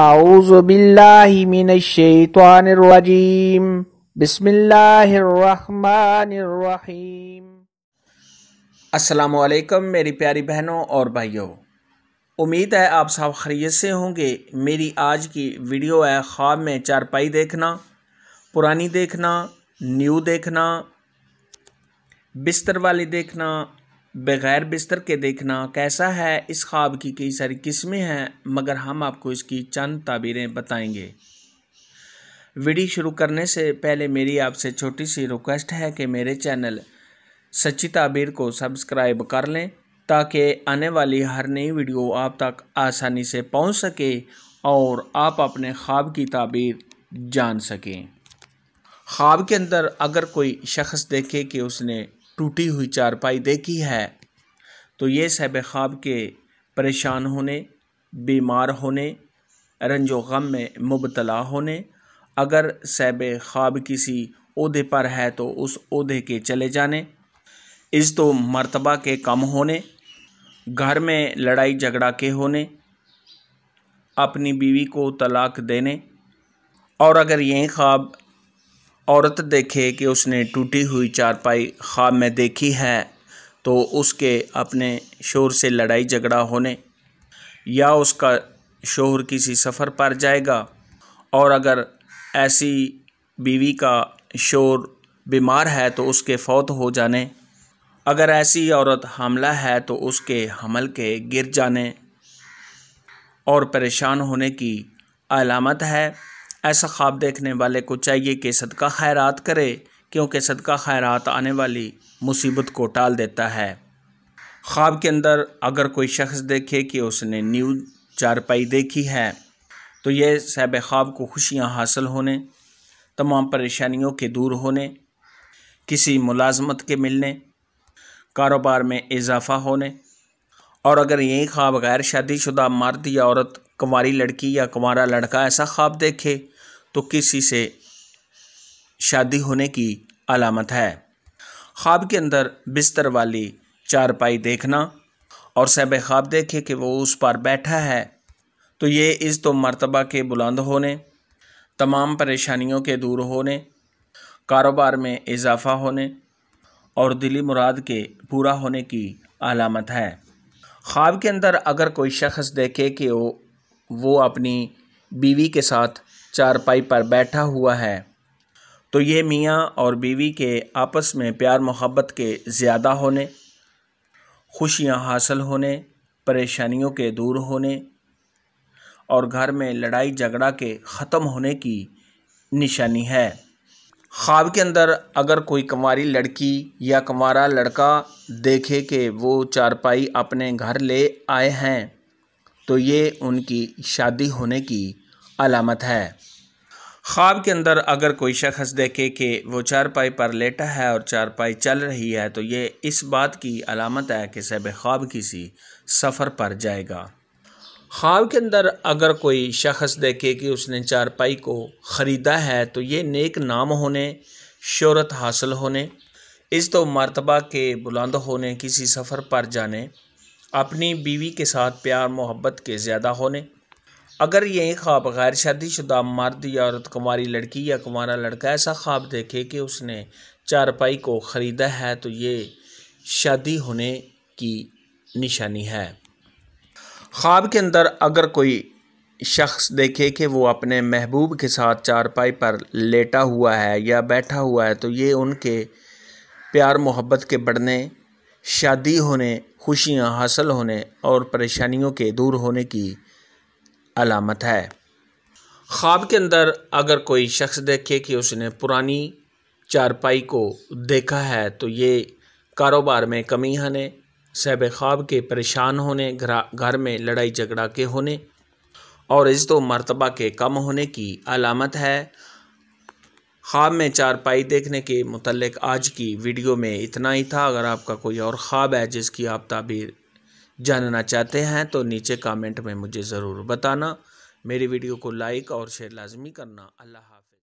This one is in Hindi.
أعوذ بالله من الشيطان الرجيم بسم الله الرحمन अस्सलाम वालेकुम मेरी प्यारी बहनों और भाइयों उम्मीद है आप सब खरीत से होंगे मेरी आज की वीडियो है ख्वाब में चारपाई देखना पुरानी देखना न्यू देखना बिस्तर वाली देखना बगैर बिस्तर के देखना कैसा है इस ख्वाब की कई सारी किस्में हैं मगर हम आपको इसकी चंद ताबीरें बताएंगे वीडियो शुरू करने से पहले मेरी आपसे छोटी सी रिक्वेस्ट है कि मेरे चैनल सच्ची ताबीर को सब्सक्राइब कर लें ताकि आने वाली हर नई वीडियो आप तक आसानी से पहुंच सके और आप अपने ख्वाब की ताबीर जान सकें ख्वाब के अंदर अगर कोई शख्स देखे कि उसने टूटी हुई चारपाई देखी है तो ये सब ख्वाब के परेशान होने बीमार होने रंजो गम में मुबतला होने अगर सैब ख्वाब किसी उहदे पर है तो उस अहदे के चले जाने इस तो मर्तबा के कम होने घर में लड़ाई झगड़ा के होने अपनी बीवी को तलाक देने और अगर ये ख्वाब औरत देखे कि उसने टूटी हुई चारपाई ख्वाब में देखी है तो उसके अपने शोर से लड़ाई झगड़ा होने या उसका शोर किसी सफ़र पर जाएगा और अगर ऐसी बीवी का शोर बीमार है तो उसके फौत हो जाने अगर ऐसी औरत हमला है तो उसके हमल के गिर जाने और परेशान होने की अलामत है ऐसा ख्वाब देखने वाले को चाहिए कि सदका खैरात करे क्योंकि सदका खैरात आने वाली मुसीबत को टाल देता है ख्वाब के अंदर अगर कोई शख्स देखे कि उसने न्यू चारपाई देखी है तो यह सैब ख्वाब को खुशियाँ हासिल होने तमाम परेशानियों के दूर होने किसी मुलाजमत के मिलने कारोबार में इजाफा होने और अगर यही ख्वाब गैर शादीशुदा मर्द या औरत कुंवारी लड़की या कुंवारा लड़का ऐसा ख्वाब देखे तो किसी से शादी होने की अलामत है ख्वाब के अंदर बिस्तर वाली चारपाई देखना और सैब ख्वाब देखे कि वो उस पर बैठा है तो ये इस तो मर्तबा के बुलंद होने तमाम परेशानियों के दूर होने कारोबार में इजाफा होने और दिली मुराद के पूरा होने की अलामत है ख्वाब के अंदर अगर कोई शख्स देखे कि वो वो अपनी बीवी के साथ चारपाई पर बैठा हुआ है तो ये मियाँ और बीवी के आपस में प्यार मोहब्बत के ज़्यादा होने खुशियाँ हासिल होने परेशानियों के दूर होने और घर में लड़ाई झगड़ा के ख़त्म होने की निशानी है ख्वाब के अंदर अगर कोई कंवारी लड़की या कंवारा लड़का देखे कि वो चारपाई अपने घर ले आए हैं तो ये उनकी शादी होने की अलामत है ख्वाब के अंदर अगर कोई शख्स देखे कि वो चारपाई पर लेटा है और चारपाई चल रही है तो ये इस बात की अलामत है कि सब ख्वाब किसी सफ़र पर जाएगा ख्वाब के अंदर अगर कोई शख्स देखे कि उसने चारपाई को ख़रीदा है तो ये नेक नाम होने शहरत हासिल होने इस तो मरतबा के बुलंद होने किसी सफ़र पर जाने अपनी बीवी के साथ प्यार मोहब्बत के ज़्यादा होने अगर ये ख्वाब गैर शादीशुदा मर्द या औरत कुंवारी लड़की या कुंवारा लड़का ऐसा ख्वाब देखे कि उसने चारपाई को ख़रीदा है तो ये शादी होने की निशानी है ख्वाब के अंदर अगर कोई शख्स देखे कि वो अपने महबूब के साथ चारपाई पर लेटा हुआ है या बैठा हुआ है तो ये उनके प्यार मोहब्बत के बढ़ने शादी होने खुशियां हासिल होने और परेशानियों के दूर होने की अलामत है ख्वाब के अंदर अगर कोई शख्स देखे कि उसने पुरानी चारपाई को देखा है तो ये कारोबार में कमी आने सहब ख्वाब के परेशान होने घर में लड़ाई झगड़ा के होने और इस तो मरतबा के कम होने की अलामत है ख्वाब में चारपाई देखने के मतलब आज की वीडियो में इतना ही था अगर आपका कोई और ख्वाब है जिसकी आप ताबीर जानना चाहते हैं तो नीचे कमेंट में मुझे ज़रूर बताना मेरी वीडियो को लाइक और शेयर लाजमी करना अल्लाह